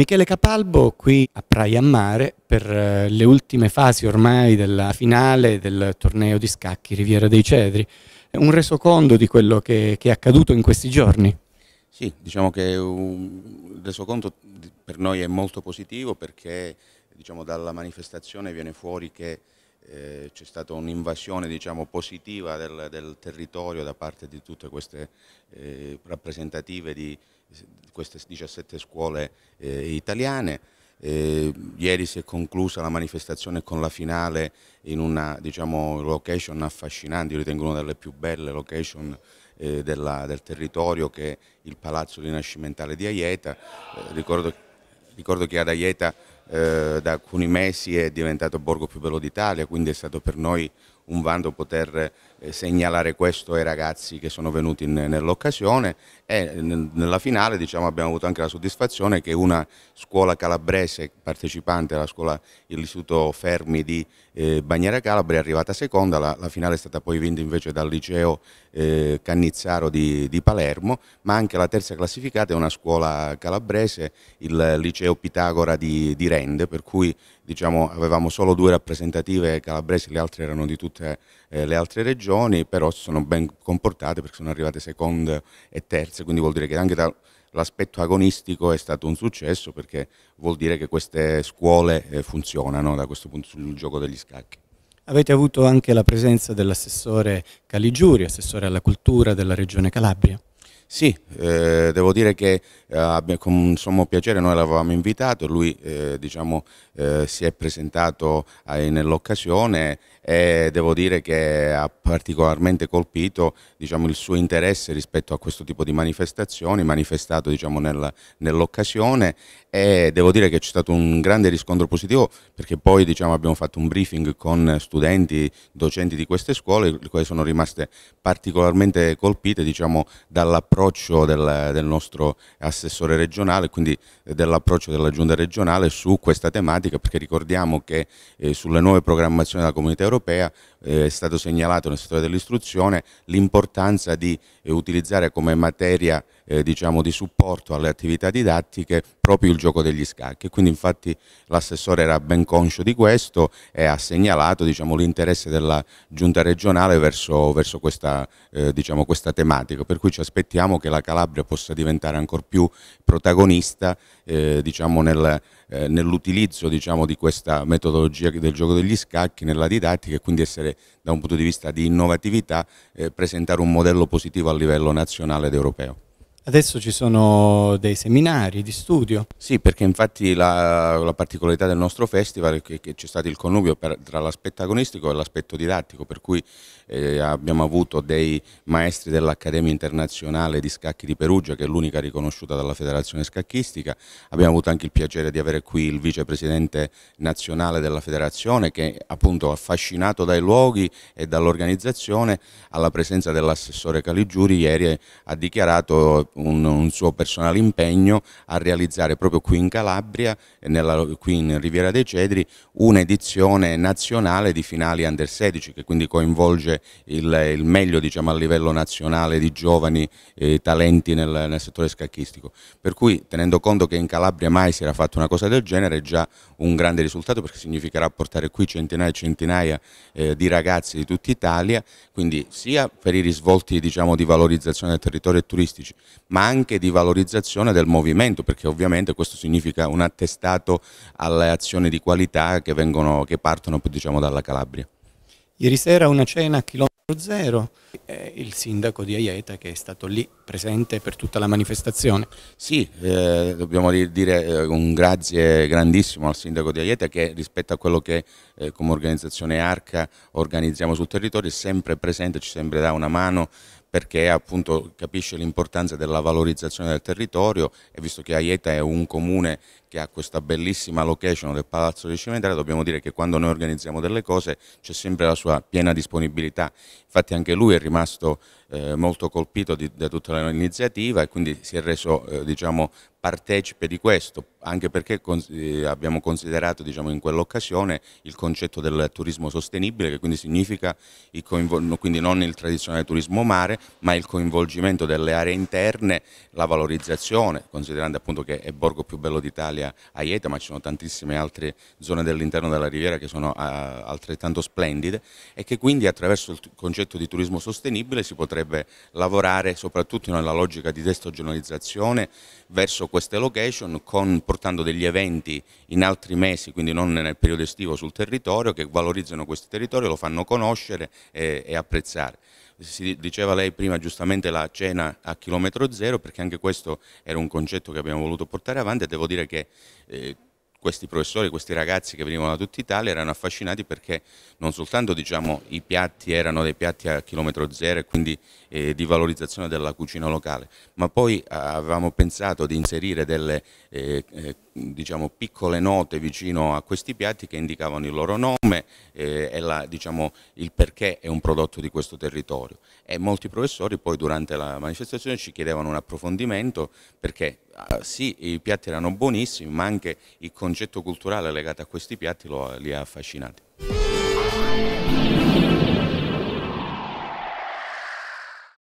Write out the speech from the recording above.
Michele Capalbo qui a Praia Mare per eh, le ultime fasi ormai della finale del torneo di scacchi Riviera dei Cedri. Un resoconto di quello che, che, è accaduto in questi giorni? Sì, diciamo che il resoconto per noi è molto positivo perché diciamo, dalla manifestazione viene fuori che eh, c'è stata un'invasione diciamo, positiva del, del, territorio da parte di tutte queste eh, rappresentative di, queste 17 scuole eh, italiane. Eh, ieri si è conclusa la manifestazione con la finale in una diciamo, location affascinante, io ritengo una delle più belle location eh, della, del territorio che è il Palazzo Rinascimentale di Aieta. Eh, ricordo, ricordo che ad Aieta eh, da alcuni mesi è diventato borgo più bello d'Italia, quindi è stato per noi un vanto poter eh, segnalare questo ai ragazzi che sono venuti nell'occasione e nella finale diciamo, abbiamo avuto anche la soddisfazione che una scuola calabrese partecipante all'istituto Fermi di eh, Bagnera Calabria è arrivata seconda, la, la, finale è stata poi vinta invece dal liceo eh, Cannizzaro di, di, Palermo, ma anche la terza classificata è una scuola calabrese, il liceo Pitagora di, di Rende, per cui diciamo, avevamo solo due rappresentative calabresi, le altre erano di tutte eh, le altre regioni, però si sono ben comportate perché sono arrivate seconda e terza diverse, quindi vuol dire che anche dall'aspetto agonistico è stato un successo perché vuol dire che queste scuole eh, funzionano da questo punto sul gioco degli scacchi. Avete avuto anche la presenza dell'assessore Caligiuri, assessore alla cultura della regione Calabria. Sì, eh, devo dire che eh, con un sommo piacere noi l'avevamo invitato, lui eh, diciamo, eh, si è presentato eh, nell'occasione e devo dire che ha particolarmente colpito diciamo, il suo interesse rispetto a questo tipo di manifestazioni, manifestato diciamo, nel, nell'occasione e devo dire che c'è stato un grande riscontro positivo perché poi diciamo, abbiamo fatto un briefing con studenti, docenti di queste scuole, le quali sono rimaste particolarmente colpite diciamo, dall'approccio l'approccio del, del, nostro assessore regionale, quindi dell'approccio della giunta regionale su questa tematica, perché ricordiamo che eh, sulle nuove programmazioni della comunità europea eh, è stato segnalato nel settore dell'istruzione l'importanza di eh, utilizzare come materia eh, diciamo, di supporto alle attività didattiche proprio il gioco degli scacchi. Quindi infatti l'assessore era ben conscio di questo e ha segnalato diciamo, l'interesse della giunta regionale verso, verso questa, eh, diciamo, questa tematica, per cui ci aspettiamo speriamo che la Calabria possa diventare ancora più protagonista eh, diciamo nel, eh, nell'utilizzo diciamo, di questa metodologia del gioco degli scacchi nella didattica e quindi essere da un punto di vista di innovatività eh, presentare un modello positivo a livello nazionale ed europeo. Adesso ci sono dei seminari di studio. Sì, perché infatti la, la particolarità del nostro festival è che, che c'è stato il connubio per, tra l'aspetto agonistico e l'aspetto didattico, per cui eh, abbiamo avuto dei maestri dell'Accademia Internazionale di Scacchi di Perugia, che è l'unica riconosciuta dalla Federazione Scacchistica, abbiamo avuto anche il piacere di avere qui il vicepresidente nazionale della Federazione, che appunto affascinato dai luoghi e dall'organizzazione, alla presenza dell'assessore Caligiuri ieri ha dichiarato un, un, suo personale impegno a realizzare proprio qui in Calabria, nella, qui in Riviera dei Cedri, un'edizione nazionale di finali under 16 che quindi coinvolge il, il meglio diciamo, a livello nazionale di giovani eh, talenti nel, nel settore scacchistico. Per cui tenendo conto che in Calabria mai si era fatta una cosa del genere è già un grande risultato perché significherà portare qui centinaia e centinaia eh, di ragazzi di tutta Italia, quindi sia per i risvolti diciamo, di valorizzazione del territorio e turistici, ma anche di valorizzazione del movimento, perché ovviamente questo significa un attestato alle azioni di qualità che, vengono, che partono diciamo, dalla Calabria. Ieri sera una cena a chilometro zero, il sindaco di Aieta che è stato lì presente per tutta la manifestazione. Sì, eh, dobbiamo dire eh, un grazie grandissimo al sindaco di Aieta che rispetto a quello che eh, come organizzazione ARCA organizziamo sul territorio è sempre presente, ci sempre dà una mano perché appunto capisce l'importanza della valorizzazione del territorio e visto che Aieta è un comune che ha questa bellissima location del Palazzo di Cimentare, dobbiamo dire che quando noi organizziamo delle cose c'è sempre la sua piena disponibilità. Infatti anche lui è rimasto eh, molto colpito di, da tutta l'iniziativa e quindi si è reso eh, diciamo, partecipe di questo, anche perché con, eh, abbiamo considerato diciamo, in quell'occasione il concetto del turismo sostenibile, che quindi significa il quindi non il tradizionale turismo mare, ma il coinvolgimento delle aree interne, la valorizzazione, considerando appunto che è il borgo più bello d'Italia a Ieta, ma ci sono tantissime altre zone dell'interno della riviera che sono eh, altrettanto splendide e che quindi attraverso il concetto di turismo sostenibile si potrebbe dovrebbe lavorare soprattutto nella logica di destagionalizzazione verso queste location con, portando degli eventi in altri mesi, quindi non nel periodo estivo sul territorio, che valorizzano questi territori, lo fanno conoscere e, e apprezzare si diceva lei prima giustamente la cena a chilometro zero perché anche questo era un concetto che abbiamo voluto portare avanti e devo dire che eh, questi professori, questi ragazzi che venivano da tutta Italia erano affascinati perché non soltanto diciamo, i piatti erano dei piatti a chilometro zero e quindi eh, di valorizzazione della cucina locale, ma poi avevamo pensato di inserire delle eh, eh diciamo, piccole note vicino a questi piatti che indicavano il loro nome eh, e la, diciamo, il perché è un prodotto di questo territorio. E molti professori poi durante la manifestazione ci chiedevano un approfondimento perché ah, sì, i piatti erano buonissimi, ma anche il concetto culturale legato a questi piatti lo, li ha affascinati.